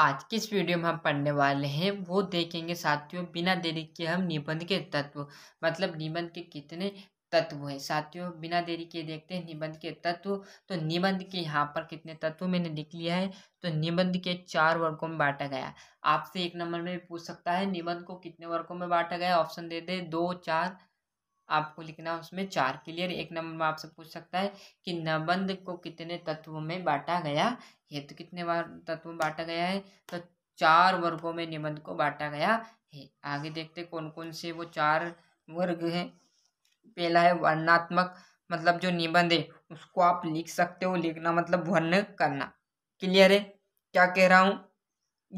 आज किस वीडियो में हम पढ़ने वाले हैं वो देखेंगे साथियों बिना देरी के हम निबंध के तत्व मतलब निबंध के कितने तत्व हैं साथियों बिना देरी के देखते हैं निबंध के तत्व तो निबंध के यहाँ पर कितने तत्व मैंने लिख लिया है तो निबंध के चार वर्गों में बांटा गया आपसे एक नंबर में पूछ सकता है निबंध को कितने वर्गों में बांटा गया ऑप्शन दे दे दो चार आपको लिखना उसमें चार क्लियर एक नंबर में आपसे पूछ सकता है कि नबंद को कितने तत्वों में बांटा गया है तो कितने बार तत्वों में बांटा गया है तो चार वर्गों में निबंध को बांटा गया है आगे देखते कौन कौन से वो चार वर्ग हैं पहला है वर्णात्मक मतलब जो निबंध है उसको आप लिख सकते हो लिखना मतलब वर्ण करना क्लियर है क्या कह रहा हूँ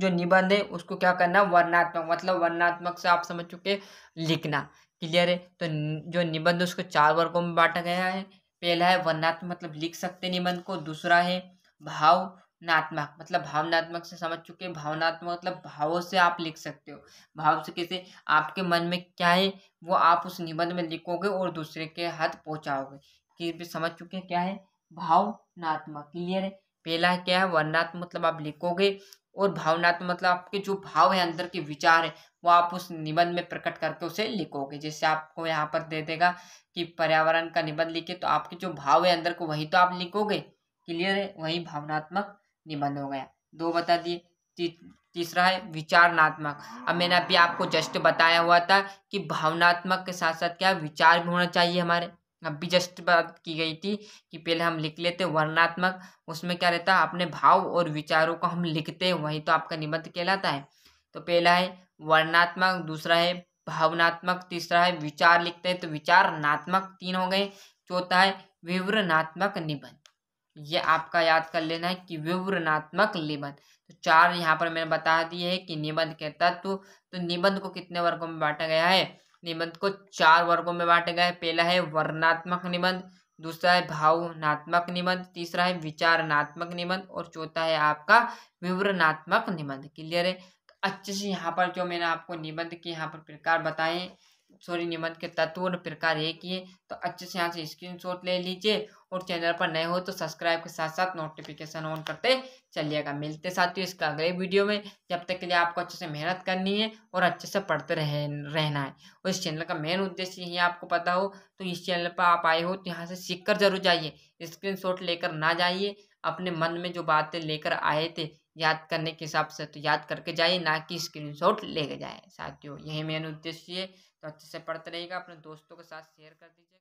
जो निबंध है उसको क्या करना वर्णात्मक मतलब वर्णात्मक से आप समझ चुके लिखना क्लियर है तो जो निबंध उसको चार वर्गों में बांटा गया है पहला है वर्णात्मक मतलब लिख सकते निबंध को दूसरा है भावनात्मक मतलब भावनात्मक से समझ चुके हैं भावनात्मक मतलब भावों से आप लिख सकते हो भाव से कैसे आपके मन में क्या है वो आप उस निबंध में लिखोगे और दूसरे के हाथ पहुँचाओगे कि समझ चुके हैं क्या है भावनात्मक क्लियर है पहला क्या है वर्णात्मक मतलब आप लिखोगे और भावनात्मक मतलब आपके जो भाव है अंदर के विचार है वो आप उस निबंध में प्रकट करके उसे लिखोगे जैसे आपको यहाँ पर दे देगा कि पर्यावरण का निबंध लिखे तो आपके जो भाव है अंदर को वही तो आप लिखोगे क्लियर है वही भावनात्मक निबंध हो गया दो बता दिए ती, तीसरा है विचारनात्मक अब मैंने अभी आपको जस्ट बताया हुआ था कि भावनात्मक के साथ साथ क्या विचार भी होना चाहिए हमारे अब भी जस्ट बात की गई थी कि पहले हम लिख लेते वर्णात्मक उसमें क्या रहता है अपने भाव और विचारों को हम लिखते हैं वही तो आपका निबंध कहलाता है तो पहला है वर्णात्मक दूसरा है भावनात्मक तीसरा है विचार लिखते हैं तो विचारनात्मक तीन हो गए चौथा है विवरणात्मक निबंध ये आपका याद कर लेना है कि विवरणात्मक निबंध तो चार यहाँ पर मैंने बता दिए है कि निबंध के तत्व तो निबंध को कितने वर्गों में बांटा गया है निबंध को चार वर्गों में बांटा गया है पहला है वर्णात्मक निबंध दूसरा है भावनात्मक निबंध तीसरा है विचारनात्मक निबंध और चौथा है आपका विवरणात्मक निबंध क्लियर है अच्छे से यहाँ पर जो मैंने आपको निबंध के यहाँ पर प्रकार बताए सॉरी निबंध के तत्व और प्रकार ये किए तो अच्छे से यहाँ से स्क्रीन ले लीजिए और चैनल पर नए हो तो सब्सक्राइब के साथ साथ नोटिफिकेशन ऑन करते चलिएगा मिलते साथियों इसका अगले वीडियो में जब तक के लिए आपको अच्छे से मेहनत करनी है और अच्छे से पढ़ते रह रहना है और इस चैनल का मेन उद्देश्य यही आपको पता हो तो इस चैनल पर आप आए हो तो यहाँ से सीख कर जरूर जाइए स्क्रीन लेकर ना जाइए अपने मन में जो बातें लेकर आए थे याद करने के हिसाब से तो याद करके जाए ना कि स्क्रीन शॉट लेके जाए साथियों यही मेन उद्देश्य है तो अच्छे से पढ़ते रहिएगा अपने दोस्तों के साथ शेयर कर दीजिए